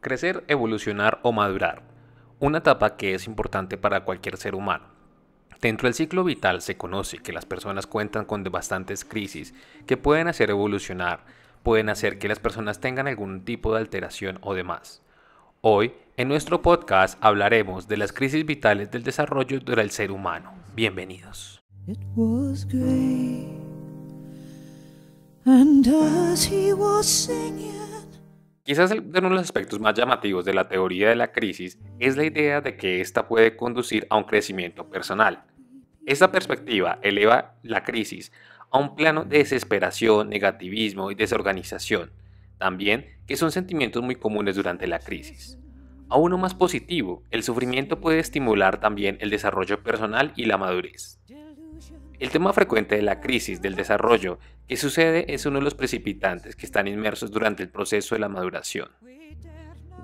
Crecer, evolucionar o madurar. Una etapa que es importante para cualquier ser humano. Dentro del ciclo vital se conoce que las personas cuentan con bastantes crisis que pueden hacer evolucionar, pueden hacer que las personas tengan algún tipo de alteración o demás. Hoy, en nuestro podcast hablaremos de las crisis vitales del desarrollo del ser humano. Bienvenidos. Quizás uno de los aspectos más llamativos de la teoría de la crisis es la idea de que esta puede conducir a un crecimiento personal. Esta perspectiva eleva la crisis a un plano de desesperación, negativismo y desorganización, también que son sentimientos muy comunes durante la crisis. A uno más positivo, el sufrimiento puede estimular también el desarrollo personal y la madurez. El tema frecuente de la crisis del desarrollo que sucede es uno de los precipitantes que están inmersos durante el proceso de la maduración.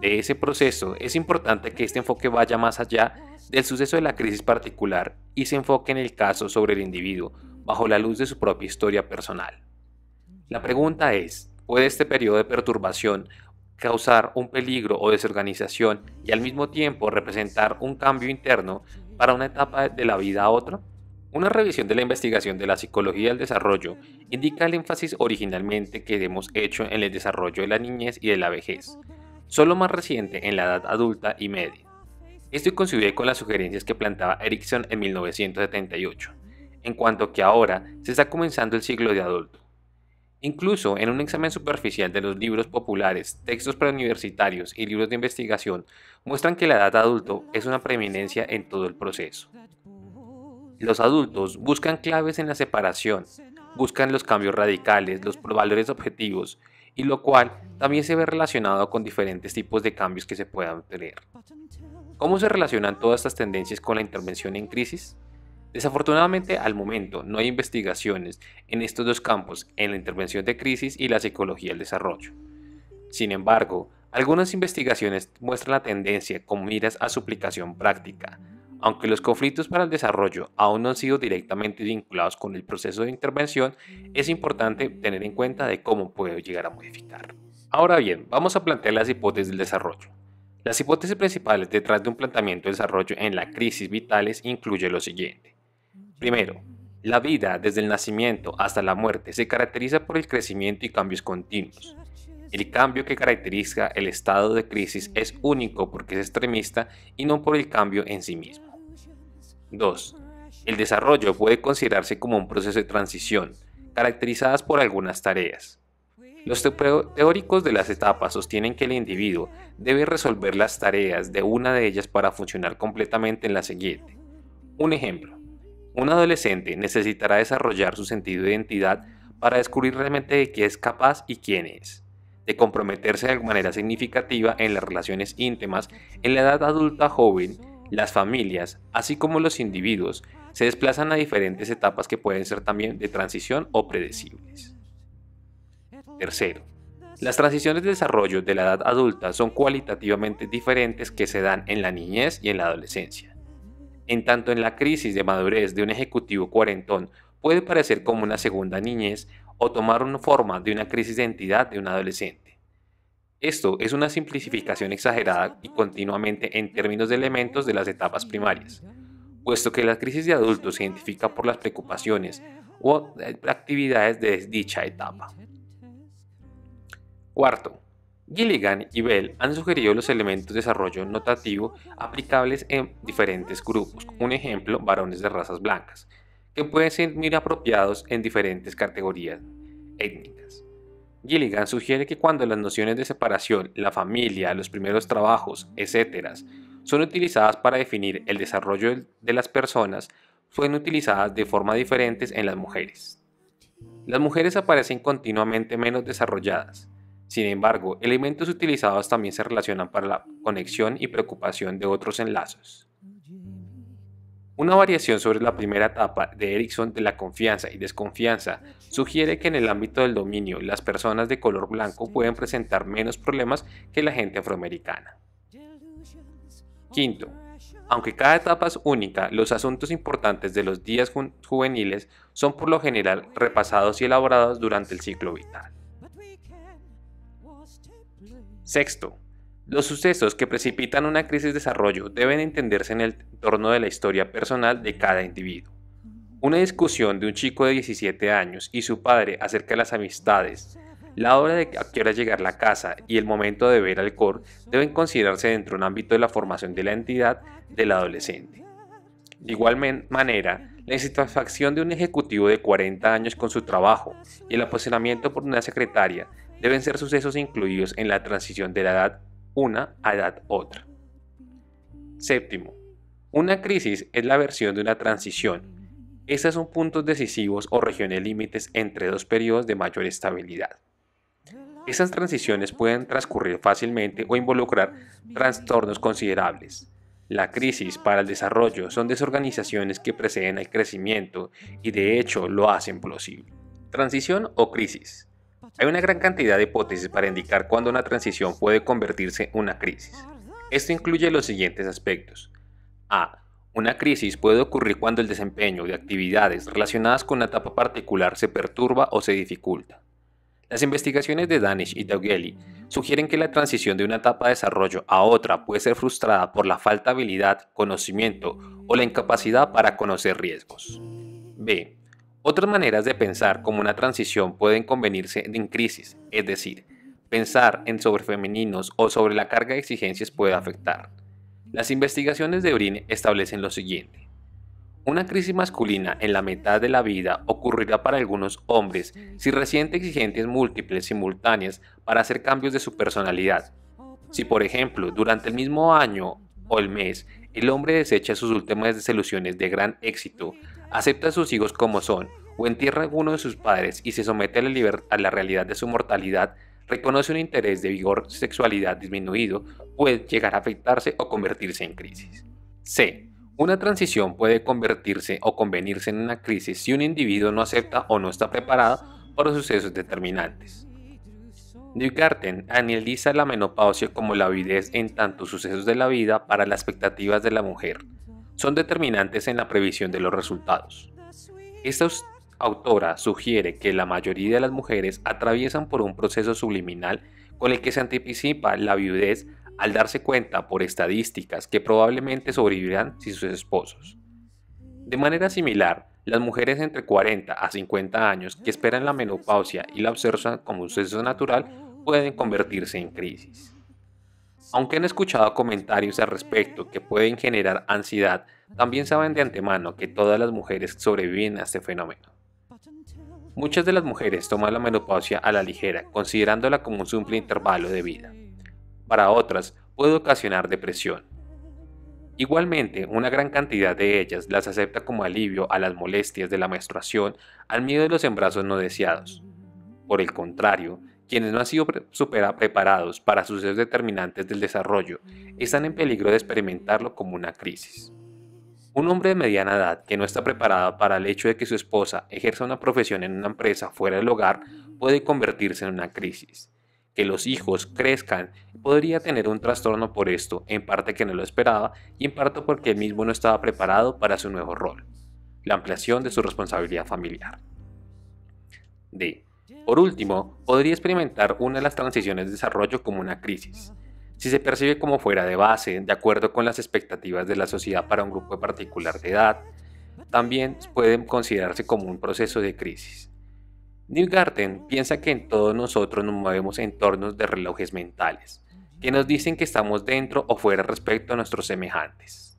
De ese proceso es importante que este enfoque vaya más allá del suceso de la crisis particular y se enfoque en el caso sobre el individuo bajo la luz de su propia historia personal. La pregunta es, ¿puede este periodo de perturbación causar un peligro o desorganización y al mismo tiempo representar un cambio interno para una etapa de la vida a otra? Una revisión de la investigación de la psicología del desarrollo indica el énfasis originalmente que hemos hecho en el desarrollo de la niñez y de la vejez, solo más reciente en la edad adulta y media. Esto coincide con las sugerencias que plantaba Erickson en 1978, en cuanto que ahora se está comenzando el siglo de adulto. Incluso en un examen superficial de los libros populares, textos preuniversitarios y libros de investigación muestran que la edad adulto es una preeminencia en todo el proceso. Los adultos buscan claves en la separación, buscan los cambios radicales, los valores objetivos, y lo cual también se ve relacionado con diferentes tipos de cambios que se puedan tener. ¿Cómo se relacionan todas estas tendencias con la intervención en crisis? Desafortunadamente, al momento no hay investigaciones en estos dos campos, en la intervención de crisis y la psicología del desarrollo. Sin embargo, algunas investigaciones muestran la tendencia con miras a su aplicación práctica, aunque los conflictos para el desarrollo aún no han sido directamente vinculados con el proceso de intervención, es importante tener en cuenta de cómo puedo llegar a modificar. Ahora bien, vamos a plantear las hipótesis del desarrollo. Las hipótesis principales detrás de un planteamiento de desarrollo en la crisis vitales incluye lo siguiente. Primero, la vida desde el nacimiento hasta la muerte se caracteriza por el crecimiento y cambios continuos. El cambio que caracteriza el estado de crisis es único porque es extremista y no por el cambio en sí mismo. 2. El desarrollo puede considerarse como un proceso de transición, caracterizadas por algunas tareas. Los teóricos de las etapas sostienen que el individuo debe resolver las tareas de una de ellas para funcionar completamente en la siguiente. Un ejemplo, un adolescente necesitará desarrollar su sentido de identidad para descubrir realmente de qué es capaz y quién es, de comprometerse de manera significativa en las relaciones íntimas en la edad adulta joven las familias, así como los individuos, se desplazan a diferentes etapas que pueden ser también de transición o predecibles. Tercero, las transiciones de desarrollo de la edad adulta son cualitativamente diferentes que se dan en la niñez y en la adolescencia. En tanto en la crisis de madurez de un ejecutivo cuarentón puede parecer como una segunda niñez o tomar una forma de una crisis de entidad de un adolescente. Esto es una simplificación exagerada y continuamente en términos de elementos de las etapas primarias, puesto que la crisis de adultos se identifica por las preocupaciones o eh, actividades de dicha etapa. Cuarto, Gilligan y Bell han sugerido los elementos de desarrollo notativo aplicables en diferentes grupos, como un ejemplo, varones de razas blancas, que pueden ser muy apropiados en diferentes categorías étnicas. Gilligan sugiere que cuando las nociones de separación, la familia, los primeros trabajos, etc., son utilizadas para definir el desarrollo de las personas, fueron utilizadas de forma diferente en las mujeres. Las mujeres aparecen continuamente menos desarrolladas. Sin embargo, elementos utilizados también se relacionan para la conexión y preocupación de otros enlazos. Una variación sobre la primera etapa de Erickson de la confianza y desconfianza sugiere que en el ámbito del dominio las personas de color blanco pueden presentar menos problemas que la gente afroamericana. Quinto, aunque cada etapa es única, los asuntos importantes de los días juveniles son por lo general repasados y elaborados durante el ciclo vital. Sexto, los sucesos que precipitan una crisis de desarrollo deben entenderse en el entorno de la historia personal de cada individuo. Una discusión de un chico de 17 años y su padre acerca de las amistades, la hora de que quiera llegar a la casa y el momento de ver al alcohol deben considerarse dentro de un ámbito de la formación de la entidad del adolescente. De igual manera, la insatisfacción de un ejecutivo de 40 años con su trabajo y el apasionamiento por una secretaria deben ser sucesos incluidos en la transición de la edad una a edad otra. Séptimo, una crisis es la versión de una transición. Estos son puntos decisivos o regiones límites entre dos periodos de mayor estabilidad. Esas transiciones pueden transcurrir fácilmente o involucrar trastornos considerables. La crisis para el desarrollo son desorganizaciones que preceden al crecimiento y de hecho lo hacen posible. Transición o crisis. Hay una gran cantidad de hipótesis para indicar cuándo una transición puede convertirse en una crisis. Esto incluye los siguientes aspectos. A. Una crisis puede ocurrir cuando el desempeño de actividades relacionadas con una etapa particular se perturba o se dificulta. Las investigaciones de Danish y Daugeli sugieren que la transición de una etapa de desarrollo a otra puede ser frustrada por la falta de habilidad, conocimiento o la incapacidad para conocer riesgos. B. Otras maneras de pensar como una transición pueden convenirse en crisis, es decir, pensar en sobrefemeninos o sobre la carga de exigencias puede afectar. Las investigaciones de Brin establecen lo siguiente. Una crisis masculina en la mitad de la vida ocurrirá para algunos hombres si resiente exigencias múltiples simultáneas para hacer cambios de su personalidad. Si por ejemplo durante el mismo año o el mes el hombre desecha sus últimas desilusiones de gran éxito, acepta a sus hijos como son, o entierra a alguno de sus padres y se somete a la, realidad de su mortalidad, reconoce un interés de vigor sexualidad disminuido, puede llegar a afectarse o convertirse en crisis. C. Una transición puede convertirse o convenirse en una crisis si un individuo no acepta o no está preparado para sucesos determinantes. Newgarten analiza la menopausia como la avidez en tantos sucesos de la vida para las expectativas de la mujer. Son determinantes en la previsión de los resultados. Esta autora sugiere que la mayoría de las mujeres atraviesan por un proceso subliminal con el que se anticipa la viudez al darse cuenta por estadísticas que probablemente sobrevivirán sin sus esposos. De manera similar, las mujeres entre 40 a 50 años que esperan la menopausia y la observan como un suceso natural pueden convertirse en crisis. Aunque han escuchado comentarios al respecto que pueden generar ansiedad, también saben de antemano que todas las mujeres sobreviven a este fenómeno. Muchas de las mujeres toman la menopausia a la ligera, considerándola como un simple intervalo de vida. Para otras, puede ocasionar depresión. Igualmente, una gran cantidad de ellas las acepta como alivio a las molestias de la menstruación, al miedo de los embarazos no deseados. Por el contrario, quienes no han sido preparados para sucesos determinantes del desarrollo están en peligro de experimentarlo como una crisis. Un hombre de mediana edad que no está preparado para el hecho de que su esposa ejerza una profesión en una empresa fuera del hogar puede convertirse en una crisis. Que los hijos crezcan podría tener un trastorno por esto, en parte que no lo esperaba y en parte porque él mismo no estaba preparado para su nuevo rol, la ampliación de su responsabilidad familiar. D por último, podría experimentar una de las transiciones de desarrollo como una crisis. Si se percibe como fuera de base, de acuerdo con las expectativas de la sociedad para un grupo particular de edad, también pueden considerarse como un proceso de crisis. Newgarten piensa que en todos nosotros nos movemos en de relojes mentales, que nos dicen que estamos dentro o fuera respecto a nuestros semejantes.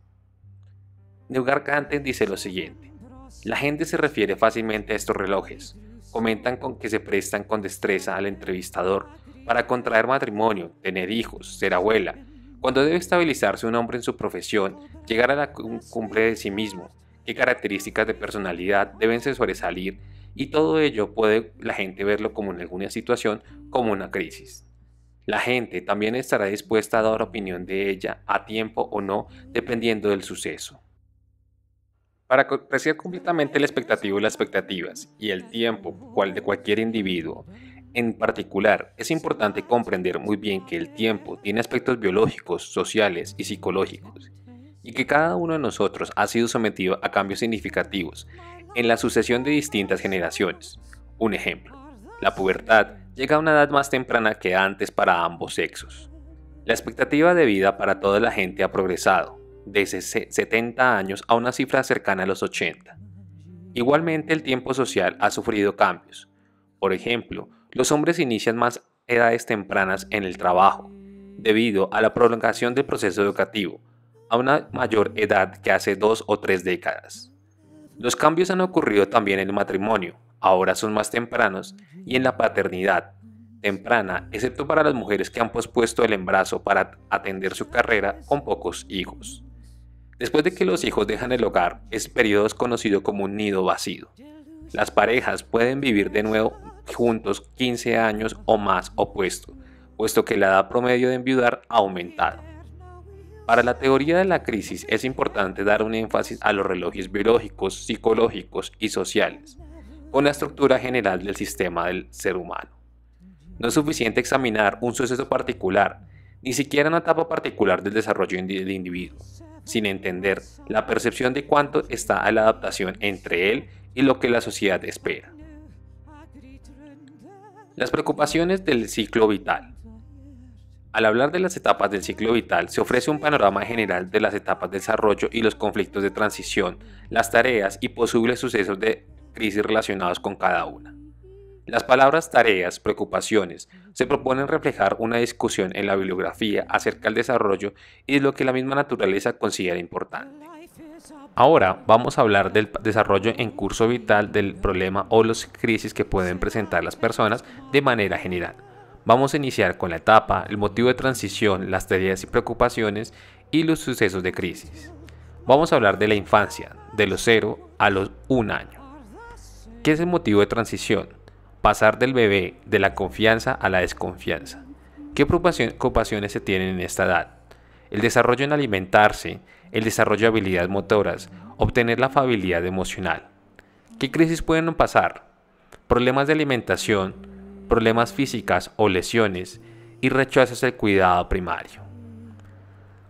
Newgarten dice lo siguiente, la gente se refiere fácilmente a estos relojes, comentan con que se prestan con destreza al entrevistador para contraer matrimonio, tener hijos, ser abuela, cuando debe estabilizarse un hombre en su profesión, llegar a la cumbre de sí mismo, qué características de personalidad deben sobresalir y todo ello puede la gente verlo como en alguna situación, como una crisis. La gente también estará dispuesta a dar opinión de ella, a tiempo o no, dependiendo del suceso. Para apreciar completamente el expectativo y las expectativas y el tiempo cual de cualquier individuo, en particular es importante comprender muy bien que el tiempo tiene aspectos biológicos, sociales y psicológicos, y que cada uno de nosotros ha sido sometido a cambios significativos en la sucesión de distintas generaciones. Un ejemplo, la pubertad llega a una edad más temprana que antes para ambos sexos. La expectativa de vida para toda la gente ha progresado, desde 70 años a una cifra cercana a los 80. Igualmente el tiempo social ha sufrido cambios. Por ejemplo, los hombres inician más edades tempranas en el trabajo, debido a la prolongación del proceso educativo, a una mayor edad que hace dos o tres décadas. Los cambios han ocurrido también en el matrimonio, ahora son más tempranos, y en la paternidad, temprana, excepto para las mujeres que han pospuesto el embarazo para atender su carrera con pocos hijos. Después de que los hijos dejan el hogar, es periodo conocido como un nido vacío. Las parejas pueden vivir de nuevo juntos 15 años o más opuesto, puesto que la edad promedio de enviudar ha aumentado. Para la teoría de la crisis es importante dar un énfasis a los relojes biológicos, psicológicos y sociales, con la estructura general del sistema del ser humano. No es suficiente examinar un suceso particular, ni siquiera una etapa particular del desarrollo del individuo, sin entender la percepción de cuánto está a la adaptación entre él y lo que la sociedad espera. Las preocupaciones del ciclo vital. Al hablar de las etapas del ciclo vital, se ofrece un panorama general de las etapas de desarrollo y los conflictos de transición, las tareas y posibles sucesos de crisis relacionados con cada una. Las palabras tareas, preocupaciones, se proponen reflejar una discusión en la bibliografía acerca del desarrollo y de lo que la misma naturaleza considera importante. Ahora vamos a hablar del desarrollo en curso vital del problema o las crisis que pueden presentar las personas de manera general. Vamos a iniciar con la etapa, el motivo de transición, las tareas y preocupaciones y los sucesos de crisis. Vamos a hablar de la infancia, de los 0 a los 1 año. ¿Qué es el motivo de transición? pasar del bebé de la confianza a la desconfianza. ¿Qué preocupaciones se tienen en esta edad? El desarrollo en alimentarse, el desarrollo de habilidades motoras, obtener la afabilidad emocional. ¿Qué crisis pueden pasar? Problemas de alimentación, problemas físicas o lesiones y rechazos del cuidado primario.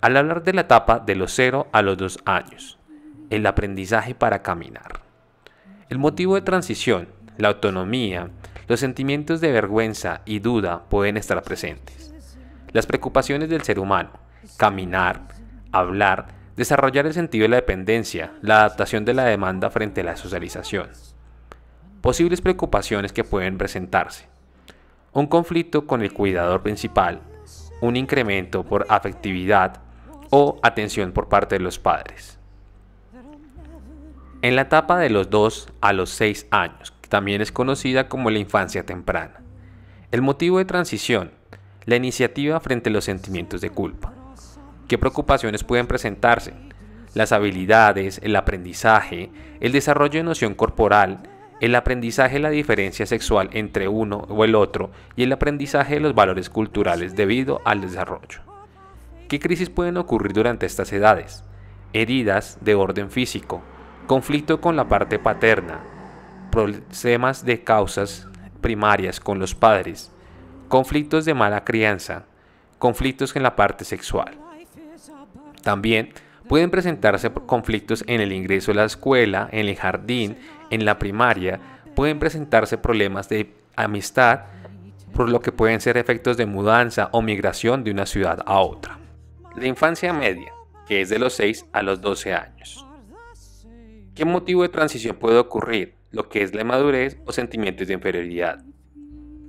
Al hablar de la etapa de los 0 a los 2 años, el aprendizaje para caminar. El motivo de transición la autonomía, los sentimientos de vergüenza y duda pueden estar presentes. Las preocupaciones del ser humano, caminar, hablar, desarrollar el sentido de la dependencia, la adaptación de la demanda frente a la socialización. Posibles preocupaciones que pueden presentarse. Un conflicto con el cuidador principal, un incremento por afectividad o atención por parte de los padres. En la etapa de los 2 a los 6 años, también es conocida como la infancia temprana. El motivo de transición, la iniciativa frente a los sentimientos de culpa. ¿Qué preocupaciones pueden presentarse? Las habilidades, el aprendizaje, el desarrollo de noción corporal, el aprendizaje de la diferencia sexual entre uno o el otro y el aprendizaje de los valores culturales debido al desarrollo. ¿Qué crisis pueden ocurrir durante estas edades? Heridas de orden físico, conflicto con la parte paterna, problemas de causas primarias con los padres, conflictos de mala crianza, conflictos en la parte sexual. También pueden presentarse conflictos en el ingreso a la escuela, en el jardín, en la primaria, pueden presentarse problemas de amistad, por lo que pueden ser efectos de mudanza o migración de una ciudad a otra. La infancia media, que es de los 6 a los 12 años. ¿Qué motivo de transición puede ocurrir? lo que es la madurez o sentimientos de inferioridad.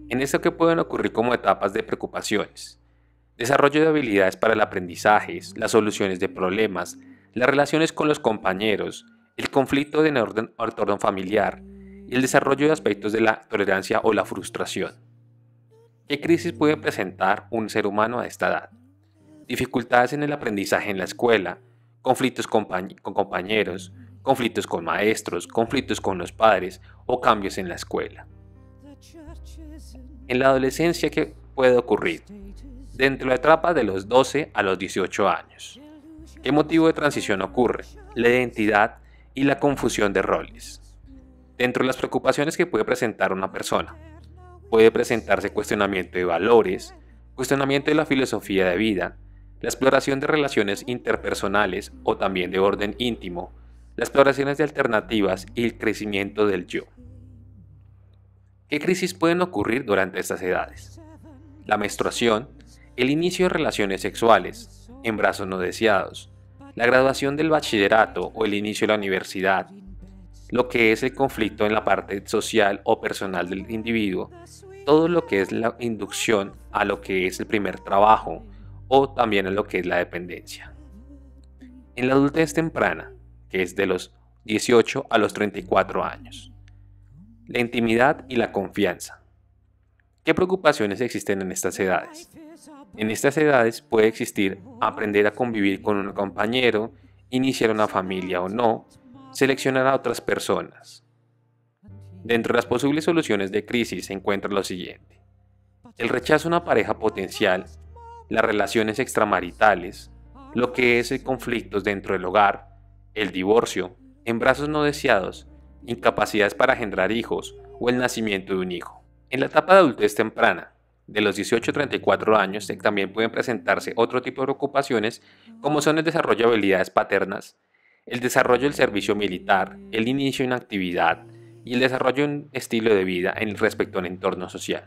En esto que pueden ocurrir como etapas de preocupaciones, desarrollo de habilidades para el aprendizaje, las soluciones de problemas, las relaciones con los compañeros, el conflicto de orden, orden familiar y el desarrollo de aspectos de la tolerancia o la frustración. ¿Qué crisis puede presentar un ser humano a esta edad? Dificultades en el aprendizaje en la escuela, conflictos con compañeros, conflictos con maestros, conflictos con los padres o cambios en la escuela. En la adolescencia, ¿qué puede ocurrir? Dentro de la etapa de los 12 a los 18 años. ¿Qué motivo de transición ocurre? La identidad y la confusión de roles. Dentro de las preocupaciones que puede presentar una persona, puede presentarse cuestionamiento de valores, cuestionamiento de la filosofía de vida, la exploración de relaciones interpersonales o también de orden íntimo, las exploraciones de alternativas y el crecimiento del yo. ¿Qué crisis pueden ocurrir durante estas edades? La menstruación, el inicio de relaciones sexuales, embarazos no deseados, la graduación del bachillerato o el inicio de la universidad, lo que es el conflicto en la parte social o personal del individuo, todo lo que es la inducción a lo que es el primer trabajo o también a lo que es la dependencia. En la adultez temprana, que es de los 18 a los 34 años. La intimidad y la confianza. ¿Qué preocupaciones existen en estas edades? En estas edades puede existir aprender a convivir con un compañero, iniciar una familia o no, seleccionar a otras personas. Dentro de las posibles soluciones de crisis se encuentra lo siguiente. El rechazo a una pareja potencial, las relaciones extramaritales, lo que es conflictos dentro del hogar, el divorcio, embarazos no deseados, incapacidades para generar hijos o el nacimiento de un hijo. En la etapa de adultez temprana, de los 18 a 34 años, eh, también pueden presentarse otro tipo de preocupaciones como son el desarrollo de habilidades paternas, el desarrollo del servicio militar, el inicio de una actividad y el desarrollo de un estilo de vida en respecto al entorno social.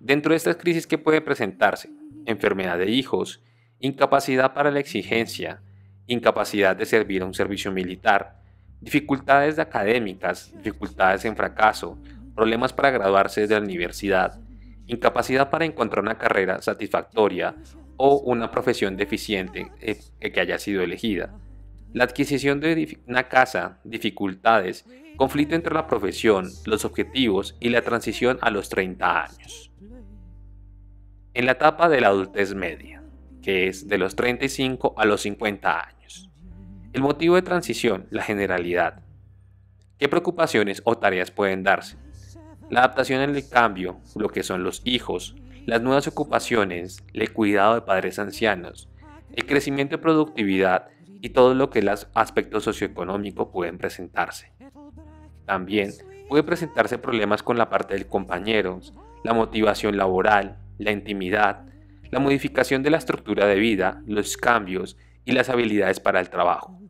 Dentro de estas crisis que puede presentarse, enfermedad de hijos, incapacidad para la exigencia, incapacidad de servir a un servicio militar, dificultades académicas, dificultades en fracaso, problemas para graduarse de la universidad, incapacidad para encontrar una carrera satisfactoria o una profesión deficiente eh, eh, que haya sido elegida. La adquisición de una casa, dificultades, conflicto entre la profesión, los objetivos y la transición a los 30 años. En la etapa de la adultez media, que es de los 35 a los 50 años. El motivo de transición, la generalidad. ¿Qué preocupaciones o tareas pueden darse? La adaptación al cambio, lo que son los hijos, las nuevas ocupaciones, el cuidado de padres ancianos, el crecimiento de productividad y todo lo que los aspectos socioeconómicos pueden presentarse. También pueden presentarse problemas con la parte del compañero, la motivación laboral, la intimidad, la modificación de la estructura de vida, los cambios y las habilidades para el trabajo.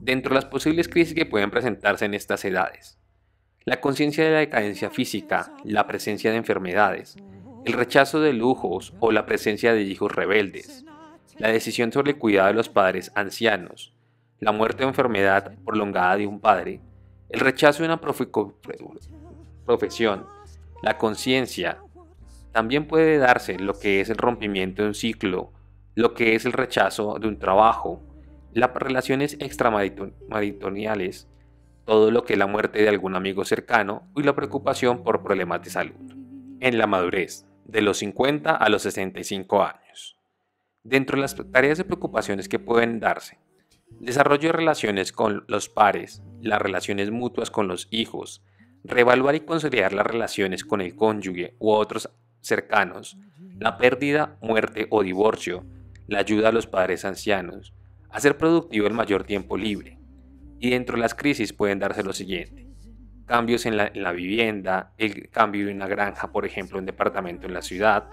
Dentro de las posibles crisis que pueden presentarse en estas edades, la conciencia de la decadencia física, la presencia de enfermedades, el rechazo de lujos o la presencia de hijos rebeldes, la decisión sobre el cuidado de los padres ancianos, la muerte o enfermedad prolongada de un padre, el rechazo de una profesión, la conciencia. También puede darse lo que es el rompimiento de un ciclo lo que es el rechazo de un trabajo, las relaciones extramaritoniales, todo lo que es la muerte de algún amigo cercano y la preocupación por problemas de salud. En la madurez, de los 50 a los 65 años. Dentro de las tareas de preocupaciones que pueden darse, desarrollo de relaciones con los pares, las relaciones mutuas con los hijos, reevaluar y consolidar las relaciones con el cónyuge u otros cercanos, la pérdida, muerte o divorcio, la ayuda a los padres ancianos, a hacer productivo el mayor tiempo libre. Y dentro de las crisis pueden darse lo siguiente. Cambios en la, vivienda, el cambio de una granja, por ejemplo, un departamento en la ciudad,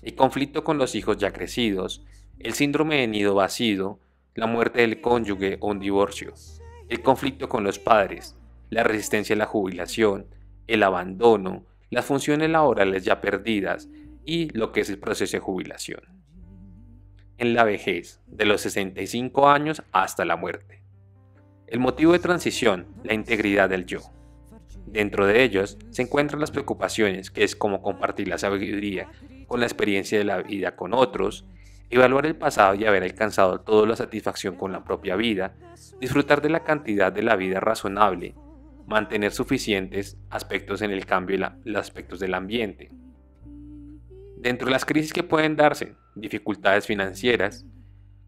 el conflicto con los hijos ya crecidos, el síndrome de nido vacío, la muerte del cónyuge o un divorcio, el conflicto con los padres, la resistencia a la jubilación, el abandono, las funciones laborales ya perdidas y lo que es el proceso de jubilación en la vejez, de los 65 años hasta la muerte. El motivo de transición, la integridad del yo. Dentro de ellos se encuentran las preocupaciones, que es como compartir la sabiduría con la experiencia de la vida con otros, evaluar el pasado y haber alcanzado toda la satisfacción con la propia vida, disfrutar de la cantidad de la vida razonable, mantener suficientes aspectos en el cambio y los aspectos del ambiente. Dentro de las crisis que pueden darse, dificultades financieras,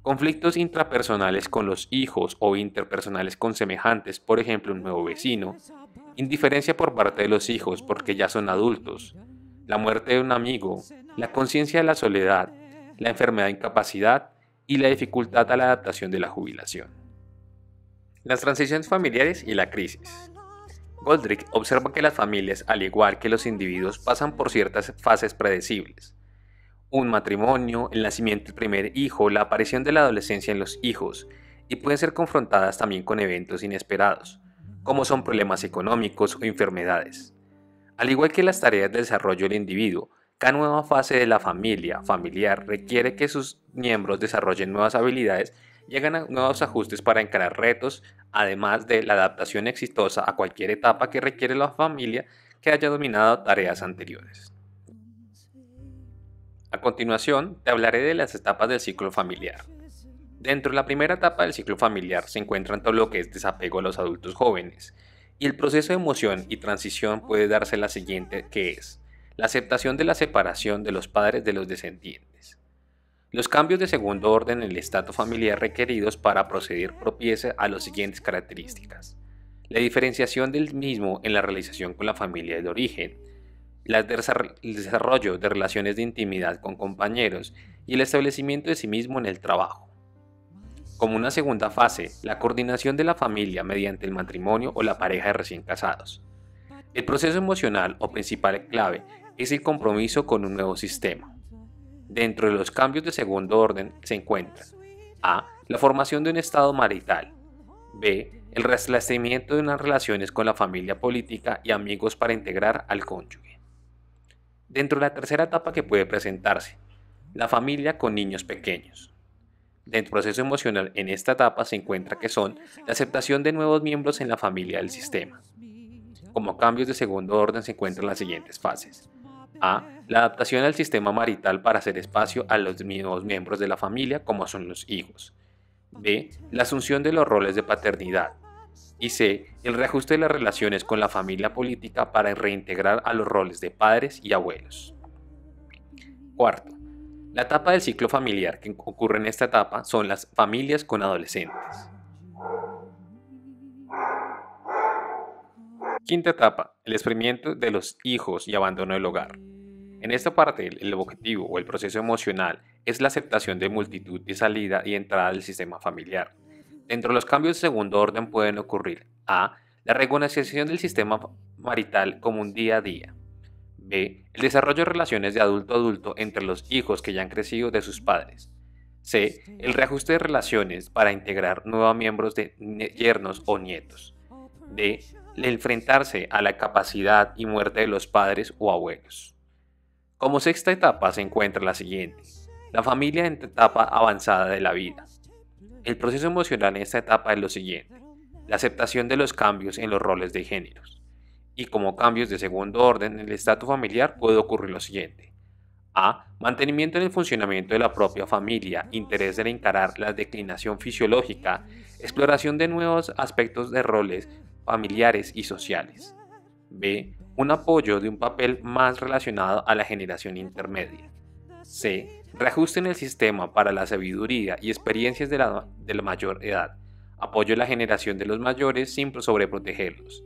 conflictos intrapersonales con los hijos o interpersonales con semejantes, por ejemplo un nuevo vecino, indiferencia por parte de los hijos porque ya son adultos, la muerte de un amigo, la conciencia de la soledad, la enfermedad incapacidad y la dificultad a la adaptación de la jubilación. Las transiciones familiares y la crisis. Goldrick observa que las familias, al igual que los individuos, pasan por ciertas fases predecibles, un matrimonio, el nacimiento del primer hijo, la aparición de la adolescencia en los hijos, y pueden ser confrontadas también con eventos inesperados, como son problemas económicos o enfermedades. Al igual que las tareas de desarrollo del individuo, cada nueva fase de la familia familiar requiere que sus miembros desarrollen nuevas habilidades y hagan nuevos ajustes para encarar retos, además de la adaptación exitosa a cualquier etapa que requiere la familia que haya dominado tareas anteriores. A continuación, te hablaré de las etapas del ciclo familiar. Dentro de la primera etapa del ciclo familiar se encuentran todo lo que es desapego a los adultos jóvenes, y el proceso de emoción y transición puede darse la siguiente, que es la aceptación de la separación de los padres de los descendientes. Los cambios de segundo orden en el estatus familiar requeridos para proceder propiese a las siguientes características. La diferenciación del mismo en la realización con la familia de origen, el desarrollo de relaciones de intimidad con compañeros y el establecimiento de sí mismo en el trabajo. Como una segunda fase, la coordinación de la familia mediante el matrimonio o la pareja de recién casados. El proceso emocional o principal clave es el compromiso con un nuevo sistema. Dentro de los cambios de segundo orden se encuentran A. La formación de un estado marital. B. El restablecimiento de unas relaciones con la familia política y amigos para integrar al cónyuge. Dentro de la tercera etapa que puede presentarse, la familia con niños pequeños. Dentro del proceso emocional en esta etapa se encuentra que son la aceptación de nuevos miembros en la familia del sistema. Como cambios de segundo orden se encuentran las siguientes fases. A. La adaptación al sistema marital para hacer espacio a los nuevos miembros de la familia como son los hijos. B. La asunción de los roles de paternidad. Y C. El reajuste de las relaciones con la familia política para reintegrar a los roles de padres y abuelos. Cuarto. La etapa del ciclo familiar que ocurre en esta etapa son las familias con adolescentes. Quinta etapa, el experimento de los hijos y abandono del hogar. En esta parte, el objetivo o el proceso emocional es la aceptación de multitud de salida y entrada del sistema familiar. Dentro de los cambios de segundo orden pueden ocurrir A. La reorganización del sistema marital como un día a día. B. El desarrollo de relaciones de adulto a adulto entre los hijos que ya han crecido de sus padres. C. El reajuste de relaciones para integrar nuevos miembros de yernos o nietos. D. El enfrentarse a la capacidad y muerte de los padres o abuelos. Como sexta etapa se encuentra la siguiente. La familia en etapa avanzada de la vida. El proceso emocional en esta etapa es lo siguiente, la aceptación de los cambios en los roles de géneros. Y como cambios de segundo orden en el estatus familiar puede ocurrir lo siguiente. A. Mantenimiento en el funcionamiento de la propia familia, interés en encarar la declinación fisiológica, exploración de nuevos aspectos de roles familiares y sociales. B. Un apoyo de un papel más relacionado a la generación intermedia. C. Reajusten el sistema para la sabiduría y experiencias de la, mayor edad. Apoyo a la generación de los mayores sin sobreprotegerlos.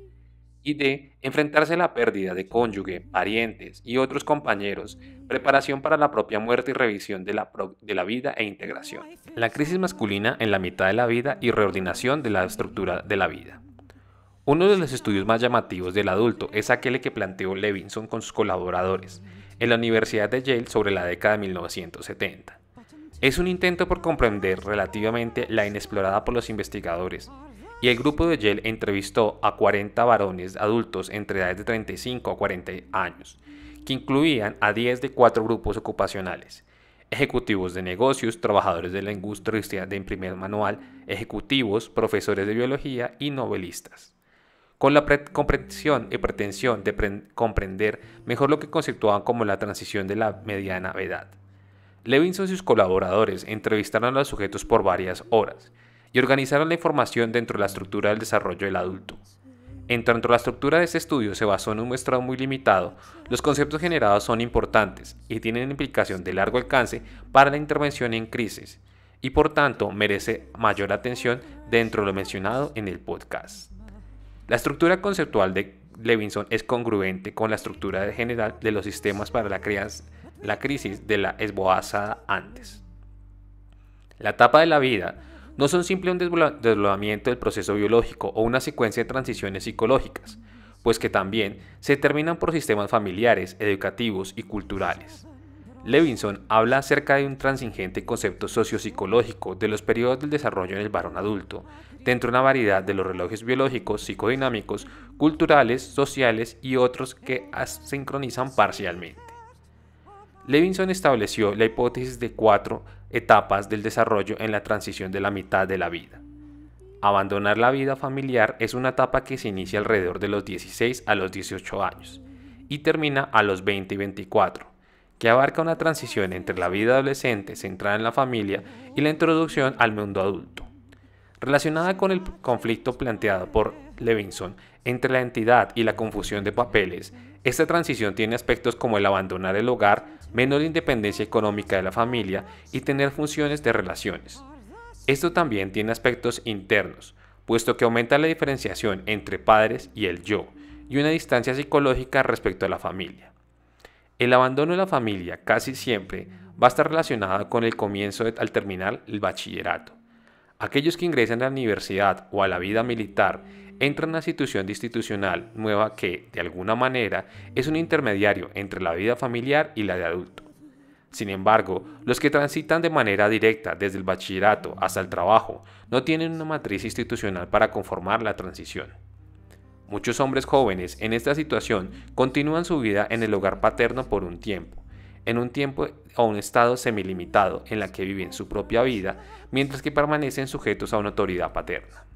Y de enfrentarse a la pérdida de cónyuge, parientes y otros compañeros, preparación para la propia muerte y revisión de la, de la vida e integración. La crisis masculina en la mitad de la vida y reordinación de la estructura de la vida. Uno de los estudios más llamativos del adulto es aquel que planteó Levinson con sus colaboradores, en la Universidad de Yale sobre la década de 1970. Es un intento por comprender relativamente la inexplorada por los investigadores, y el grupo de Yale entrevistó a 40 varones adultos entre edades de 35 a 40 años, que incluían a 10 de cuatro grupos ocupacionales, ejecutivos de negocios, trabajadores de la industria de imprimir manual, ejecutivos, profesores de biología y novelistas con la comprensión y pretensión de comprender mejor lo que conceptuaban como la transición de la mediana edad. Levinson y sus colaboradores entrevistaron a los sujetos por varias horas y organizaron la información dentro de la estructura del desarrollo del adulto. En tanto la estructura de este estudio se basó en un muestrado muy limitado, los conceptos generados son importantes y tienen implicación de largo alcance para la intervención en crisis y por tanto merece mayor atención dentro de lo mencionado en el podcast. La estructura conceptual de Levinson es congruente con la estructura general de los sistemas para la, crisis de la esboazada antes. La etapa de la vida no son simple un desbloqueamiento del proceso biológico o una secuencia de transiciones psicológicas, pues que también se determinan por sistemas familiares, educativos y culturales. Levinson habla acerca de un transingente concepto sociopsicológico de los periodos del desarrollo en el varón adulto dentro de una variedad de los relojes biológicos, psicodinámicos, culturales, sociales y otros que sincronizan parcialmente. Levinson estableció la hipótesis de cuatro etapas del desarrollo en la transición de la mitad de la vida. Abandonar la vida familiar es una etapa que se inicia alrededor de los 16 a los 18 años y termina a los 20 y 24, que abarca una transición entre la vida adolescente centrada en la familia y la introducción al mundo adulto relacionada con el conflicto planteado por Levinson entre la entidad y la confusión de papeles. Esta transición tiene aspectos como el abandonar el hogar, menor independencia económica de la familia y tener funciones de relaciones. Esto también tiene aspectos internos, puesto que aumenta la diferenciación entre padres y el yo, y una distancia psicológica respecto a la familia. El abandono de la familia casi siempre va a estar relacionado con el comienzo al terminar el bachillerato. Aquellos que ingresan a la universidad o a la vida militar entran a una institución institucional nueva que, de alguna manera, es un intermediario entre la vida familiar y la de adulto. Sin embargo, los que transitan de manera directa desde el bachillerato hasta el trabajo no tienen una matriz institucional para conformar la transición. Muchos hombres jóvenes en esta situación continúan su vida en el hogar paterno por un tiempo, en un tiempo o un estado semilimitado en la que viven su propia vida, mientras que permanecen sujetos a una autoridad paterna.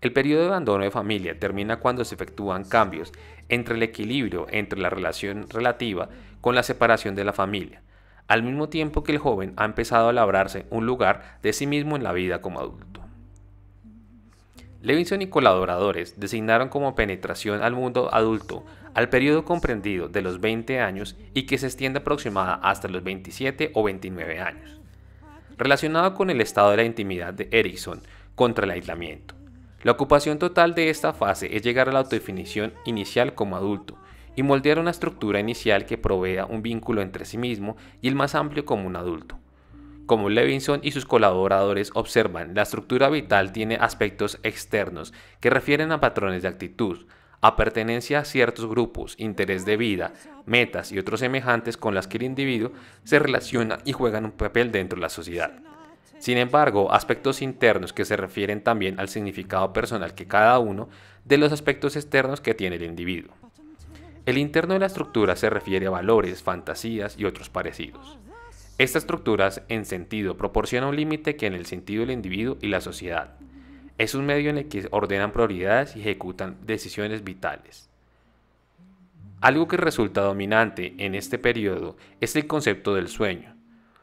El periodo de abandono de familia termina cuando se efectúan cambios entre el equilibrio entre la relación relativa con la separación de la familia, al mismo tiempo que el joven ha empezado a labrarse un lugar de sí mismo en la vida como adulto. Levinson y colaboradores designaron como penetración al mundo adulto al periodo comprendido de los 20 años y que se extiende aproximada hasta los 27 o 29 años. Relacionado con el estado de la intimidad de Erickson contra el aislamiento. La ocupación total de esta fase es llegar a la autodefinición inicial como adulto y moldear una estructura inicial que provea un vínculo entre sí mismo y el más amplio como un adulto. Como Levinson y sus colaboradores observan, la estructura vital tiene aspectos externos que refieren a patrones de actitud, a pertenencia a ciertos grupos, interés de vida, metas y otros semejantes con las que el individuo se relaciona y juega un papel dentro de la sociedad. Sin embargo, aspectos internos que se refieren también al significado personal que cada uno de los aspectos externos que tiene el individuo. El interno de la estructura se refiere a valores, fantasías y otros parecidos. Estas estructuras, en sentido, proporciona un límite que en el sentido del individuo y la sociedad es un medio en el que ordenan prioridades y ejecutan decisiones vitales. Algo que resulta dominante en este periodo es el concepto del sueño.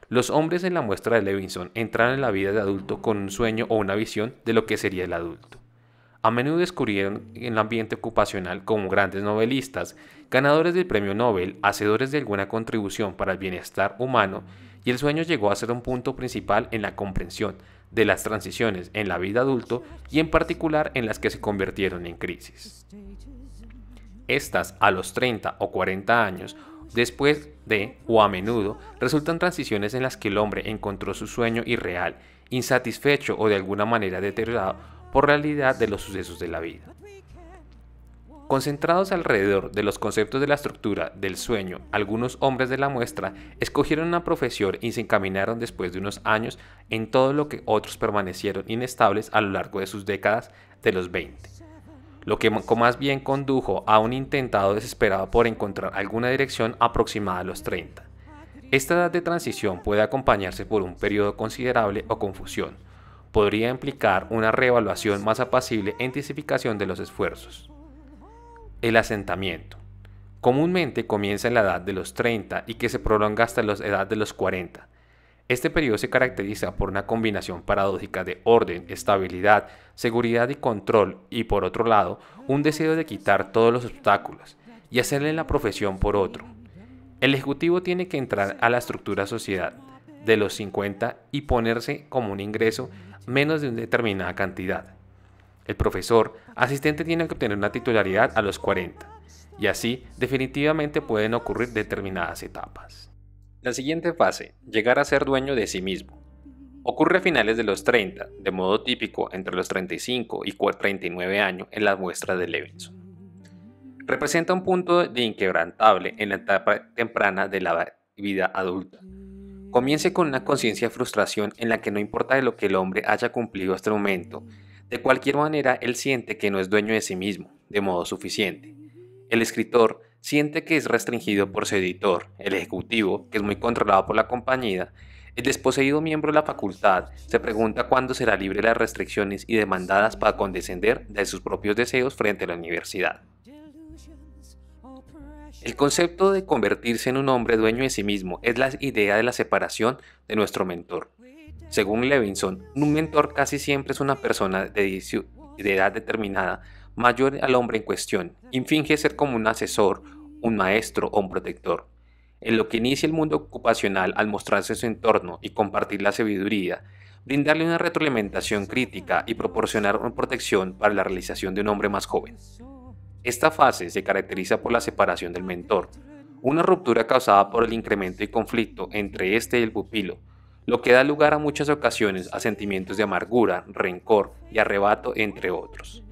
Los hombres en la muestra de Levinson entraron en la vida de adulto con un sueño o una visión de lo que sería el adulto. A menudo descubrieron en el ambiente ocupacional como grandes novelistas, ganadores del premio Nobel, hacedores de alguna contribución para el bienestar humano, y el sueño llegó a ser un punto principal en la comprensión de las transiciones en la vida adulto y en particular en las que se convirtieron en crisis. Estas a los 30 o 40 años después de, o a menudo, resultan transiciones en las que el hombre encontró su sueño irreal, insatisfecho o de alguna manera deteriorado por realidad de los sucesos de la vida. Concentrados alrededor de los conceptos de la estructura del sueño, algunos hombres de la muestra escogieron una profesión y se encaminaron después de unos años en todo lo que otros permanecieron inestables a lo largo de sus décadas de los 20, lo que más bien condujo a un intentado desesperado por encontrar alguna dirección aproximada a los 30. Esta edad de transición puede acompañarse por un periodo considerable o confusión. Podría implicar una reevaluación más apacible e intensificación de los esfuerzos. El asentamiento. Comúnmente comienza en la edad de los 30 y que se prolonga hasta la edad de los 40. Este periodo se caracteriza por una combinación paradójica de orden, estabilidad, seguridad y control y por otro lado, un deseo de quitar todos los obstáculos y hacerle la profesión por otro. El ejecutivo tiene que entrar a la estructura sociedad de los 50 y ponerse como un ingreso menos de una determinada cantidad. El profesor asistente tiene que obtener una titularidad a los 40 y así definitivamente pueden ocurrir determinadas etapas. La siguiente fase, llegar a ser dueño de sí mismo. Ocurre a finales de los 30, de modo típico entre los 35 y 39 años en las muestras de Levinson. Representa un punto de inquebrantable en la etapa temprana de la vida adulta. Comience con una conciencia de frustración en la que no importa de lo que el hombre haya cumplido hasta el momento, de cualquier manera, él siente que no es dueño de sí mismo, de modo suficiente. El escritor siente que es restringido por su editor, el ejecutivo, que es muy controlado por la compañía, el desposeído miembro de la facultad se pregunta cuándo será libre de las restricciones y demandadas para condescender de sus propios deseos frente a la universidad. El concepto de convertirse en un hombre dueño de sí mismo es la idea de la separación de nuestro mentor, según Levinson, un mentor casi siempre es una persona de, edad determinada, mayor al hombre en cuestión, y finge ser como un asesor, un maestro o un protector. En lo que inicia el mundo ocupacional al mostrarse su entorno y compartir la sabiduría, brindarle una retroalimentación crítica y proporcionar una protección para la realización de un hombre más joven. Esta fase se caracteriza por la separación del mentor, una ruptura causada por el incremento y conflicto entre este y el pupilo, lo que da lugar a muchas ocasiones a sentimientos de amargura, rencor y arrebato, entre otros.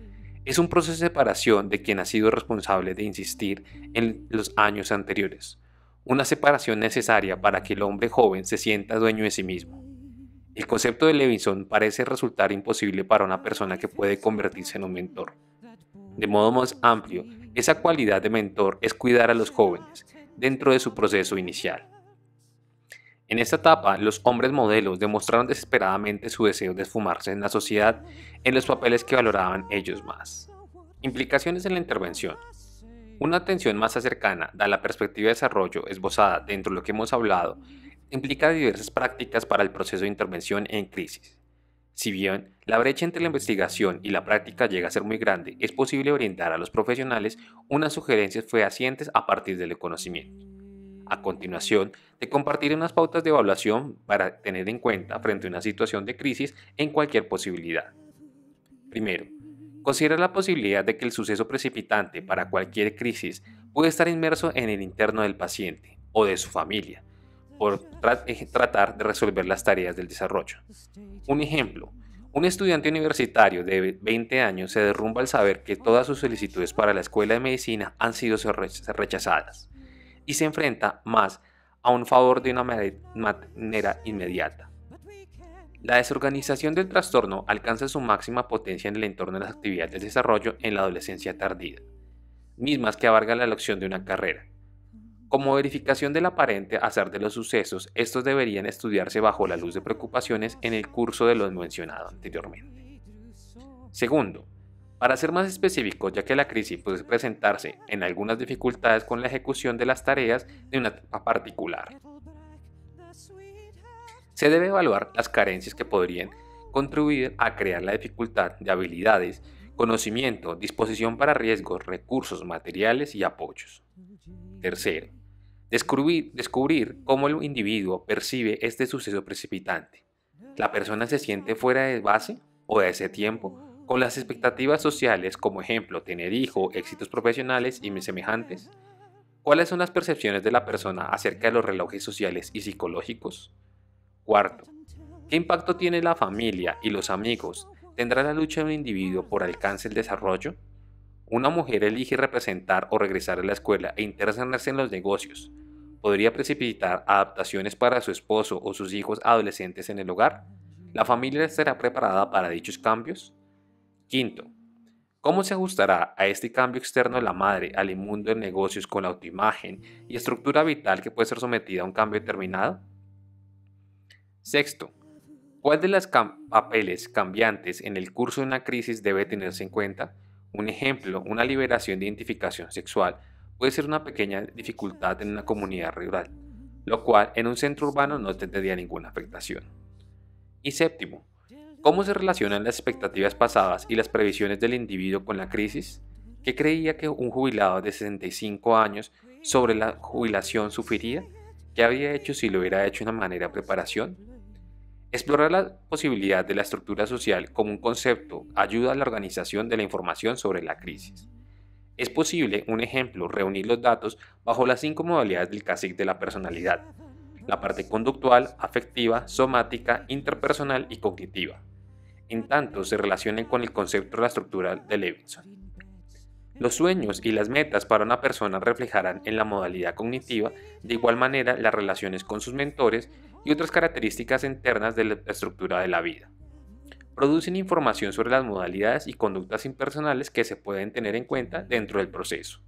Es un proceso de separación de quien ha sido responsable de insistir en los años anteriores, una separación necesaria para que el hombre joven se sienta dueño de sí mismo. El concepto de Levinson parece resultar imposible para una persona que puede convertirse en un mentor. De modo más amplio, esa cualidad de mentor es cuidar a los jóvenes dentro de su proceso inicial. En esta etapa, los hombres modelos demostraron desesperadamente su deseo de esfumarse en la sociedad en los papeles que valoraban ellos más. Implicaciones en la intervención. Una atención más cercana a la perspectiva de desarrollo esbozada dentro de lo que hemos hablado implica diversas prácticas para el proceso de intervención en crisis. Si bien la brecha entre la investigación y la práctica llega a ser muy grande, es posible orientar a los profesionales unas sugerencias fehacientes a partir del conocimiento. A continuación, te compartiré unas pautas de evaluación para tener en cuenta frente a una situación de crisis en cualquier posibilidad. Primero, considera la posibilidad de que el suceso precipitante para cualquier crisis puede estar inmerso en el interno del paciente o de su familia, por eh, tratar de resolver las tareas del desarrollo. Un ejemplo, un estudiante universitario de 20 años se derrumba al saber que todas sus solicitudes para la escuela de medicina han sido rechazadas y se enfrenta más a un favor de una manera inmediata. La desorganización del trastorno alcanza su máxima potencia en el entorno de las actividades de desarrollo en la adolescencia tardía, mismas que abarcan la elección de una carrera. Como verificación del aparente hacer de los sucesos, estos deberían estudiarse bajo la luz de preocupaciones en el curso de lo mencionado anteriormente. Segundo, para ser más específico, ya que la crisis puede presentarse en algunas dificultades con la ejecución de las tareas de una etapa particular. Se debe evaluar las carencias que podrían contribuir a crear la dificultad de habilidades, conocimiento, disposición para riesgos, recursos materiales y apoyos. Tercero, descubrir, descubrir cómo el individuo percibe este suceso precipitante. ¿La persona se siente fuera de base o de ese tiempo ¿O las expectativas sociales, como ejemplo, tener hijo, éxitos profesionales y mis semejantes? ¿Cuáles son las percepciones de la persona acerca de los relojes sociales y psicológicos? Cuarto, ¿qué impacto tiene la familia y los amigos? ¿Tendrá la lucha de un individuo por alcance el desarrollo? Una mujer elige representar o regresar a la escuela e interesarse en los negocios. ¿Podría precipitar adaptaciones para su esposo o sus hijos adolescentes en el hogar? ¿La familia estará preparada para dichos cambios? Quinto, ¿cómo se ajustará a este cambio externo de la madre al inmundo de negocios con la autoimagen y estructura vital que puede ser sometida a un cambio determinado? Sexto, ¿cuál de los papeles cambiantes en el curso de una crisis debe tenerse en cuenta? Un ejemplo, una liberación de identificación sexual puede ser una pequeña dificultad en una comunidad rural, lo cual en un centro urbano no tendría ninguna afectación. Y séptimo, ¿Cómo se relacionan las expectativas pasadas y las previsiones del individuo con la crisis? ¿Qué creía que un jubilado de 65 años sobre la jubilación sufriría? ¿Qué había hecho si lo hubiera hecho de una manera de preparación? Explorar la posibilidad de la estructura social como un concepto ayuda a la organización de la información sobre la crisis. Es posible, un ejemplo, reunir los datos bajo las cinco modalidades del cacique de la personalidad, la parte conductual, afectiva, somática, interpersonal y cognitiva tanto se relacionen con el concepto de la estructura de Levinson. Los sueños y las metas para una persona reflejarán en la modalidad cognitiva de igual manera las relaciones con sus mentores y otras características internas de la estructura de la vida. Producen información sobre las modalidades y conductas impersonales que se pueden tener en cuenta dentro del proceso.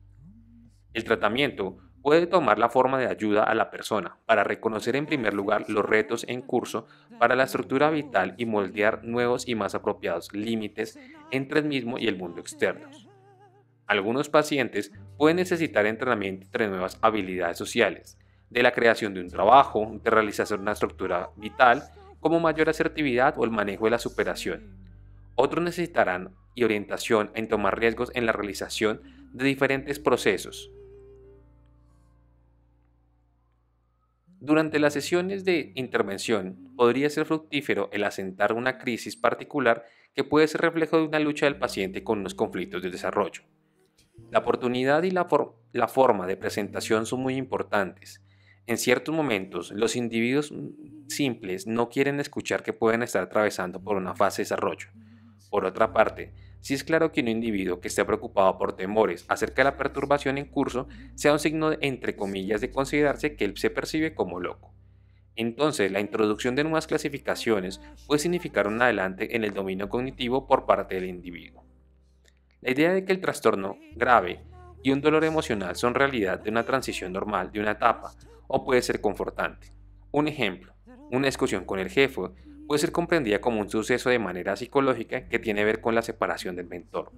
El tratamiento puede tomar la forma de ayuda a la persona para reconocer en primer lugar los retos en curso para la estructura vital y moldear nuevos y más apropiados límites entre el mismo y el mundo externo. Algunos pacientes pueden necesitar entrenamiento entre nuevas habilidades sociales, de la creación de un trabajo, de realización una estructura vital, como mayor asertividad o el manejo de la superación. Otros necesitarán y orientación en tomar riesgos en la realización de diferentes procesos, Durante las sesiones de intervención podría ser fructífero el asentar una crisis particular que puede ser reflejo de una lucha del paciente con unos conflictos de desarrollo. La oportunidad y la, la forma de presentación son muy importantes. En ciertos momentos, los individuos simples no quieren escuchar que pueden estar atravesando por una fase de desarrollo. Por otra parte, si es claro que un individuo que esté preocupado por temores acerca de la perturbación en curso sea un signo, entre comillas, de considerarse que él se percibe como loco. Entonces, la introducción de nuevas clasificaciones puede significar un adelante en el dominio cognitivo por parte del individuo. La idea de que el trastorno grave y un dolor emocional son realidad de una transición normal de una etapa o puede ser confortante. Un ejemplo, una discusión con el jefe puede ser comprendida como un suceso de manera psicológica que tiene que ver con la separación del mentor.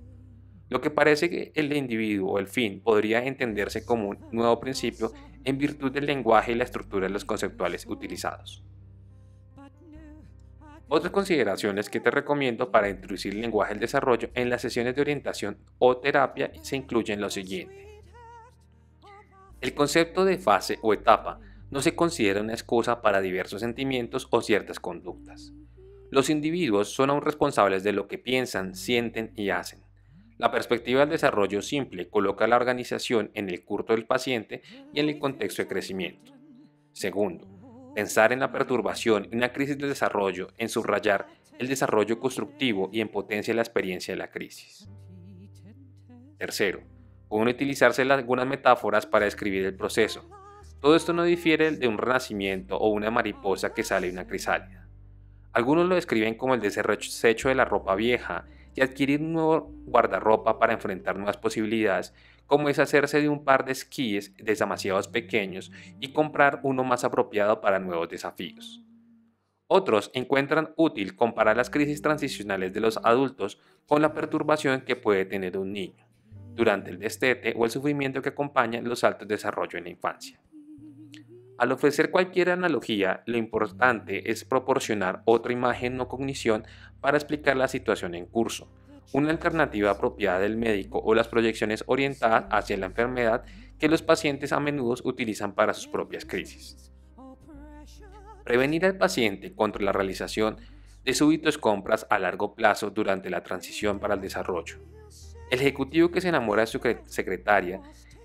Lo que parece que el individuo o el fin podría entenderse como un nuevo principio en virtud del lenguaje y la estructura de los conceptuales utilizados. Otras consideraciones que te recomiendo para introducir el lenguaje al desarrollo en las sesiones de orientación o terapia se incluyen lo siguiente. El concepto de fase o etapa no se considera una excusa para diversos sentimientos o ciertas conductas. Los individuos son aún responsables de lo que piensan, sienten y hacen. La perspectiva del desarrollo simple coloca a la organización en el curto del paciente y en el contexto de crecimiento. Segundo, pensar en la perturbación, y la crisis de desarrollo, en subrayar el desarrollo constructivo y en potencia la experiencia de la crisis. Tercero, pueden utilizarse algunas metáforas para describir el proceso, todo esto no difiere de un renacimiento o una mariposa que sale de una crisálida. Algunos lo describen como el desecho de la ropa vieja y adquirir un nuevo guardarropa para enfrentar nuevas posibilidades, como es hacerse de un par de esquíes demasiados pequeños y comprar uno más apropiado para nuevos desafíos. Otros encuentran útil comparar las crisis transicionales de los adultos con la perturbación que puede tener un niño durante el destete o el sufrimiento que acompaña los altos desarrollos en la infancia. Al ofrecer cualquier analogía, lo importante es proporcionar otra imagen o cognición para explicar la situación en curso. Una alternativa apropiada del médico o las proyecciones orientadas hacia la enfermedad que los pacientes a menudo utilizan para sus propias crisis. Prevenir al paciente contra la realización de súbitos compras a largo plazo durante la transición para el desarrollo. El ejecutivo que se enamora de su secretaria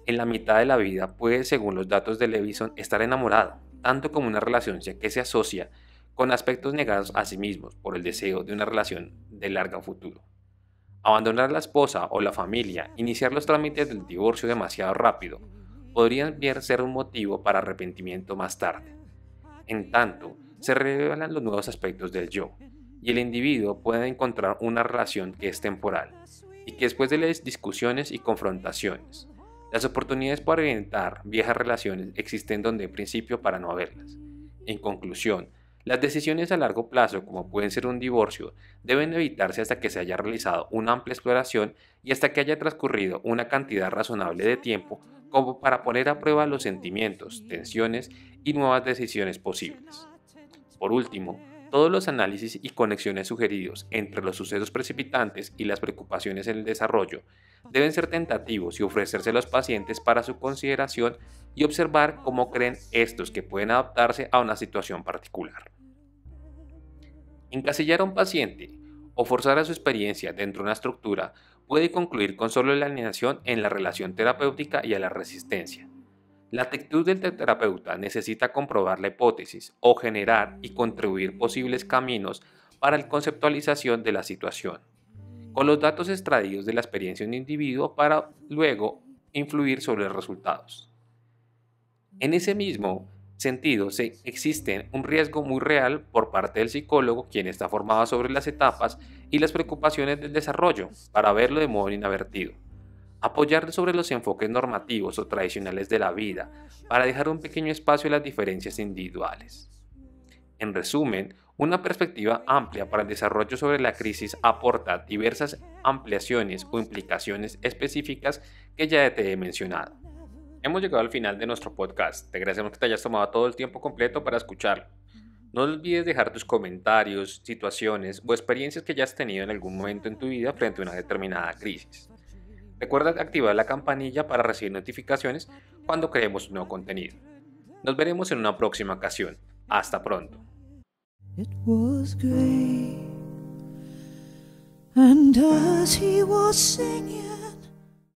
en la mitad de la vida puede, según los datos de Levison, estar enamorado, tanto como una relación que se asocia con aspectos negados a sí mismos por el deseo de una relación de largo futuro. Abandonar a la esposa o la familia, iniciar los trámites del divorcio demasiado rápido, podría bien ser un motivo para arrepentimiento más tarde. En tanto, se revelan los nuevos aspectos del yo, y el individuo puede encontrar una relación que es temporal, y que después de las discusiones y confrontaciones, las oportunidades para orientar viejas relaciones existen donde en principio para no haberlas. En conclusión, las decisiones a largo plazo, como pueden ser un divorcio, deben evitarse hasta que se haya realizado una amplia exploración y hasta que haya transcurrido una cantidad razonable de tiempo como para poner a prueba los sentimientos, tensiones y nuevas decisiones posibles. Por último, todos los análisis y conexiones sugeridos entre los sucesos precipitantes y las preocupaciones en el desarrollo deben ser tentativos y ofrecerse a los pacientes para su consideración y observar cómo creen estos que pueden adaptarse a una situación particular. Encasillar a un paciente o forzar a su experiencia dentro de una estructura puede concluir con solo la alineación en la relación terapéutica y a la resistencia. La actitud del terapeuta necesita comprobar la hipótesis o generar y contribuir posibles caminos para la conceptualización de la situación, con los datos extraídos de la experiencia de un individuo para luego influir sobre los resultados. En ese mismo sentido, se existe un riesgo muy real por parte del psicólogo, quien está formado sobre las etapas y las preocupaciones del desarrollo, para verlo de modo inadvertido apoyarte sobre los enfoques normativos o tradicionales de la vida para dejar un pequeño espacio a las diferencias individuales. En resumen, una perspectiva amplia para el desarrollo sobre la crisis aporta diversas ampliaciones o implicaciones específicas que ya te he mencionado. Hemos llegado al final de nuestro podcast. Te agradecemos que te hayas tomado todo el tiempo completo para escucharlo. No olvides dejar tus comentarios, situaciones o experiencias que hayas tenido en algún momento en tu vida frente a una determinada crisis. Recuerda activar la campanilla para recibir notificaciones cuando creemos nuevo contenido. Nos veremos en una próxima ocasión. Hasta pronto.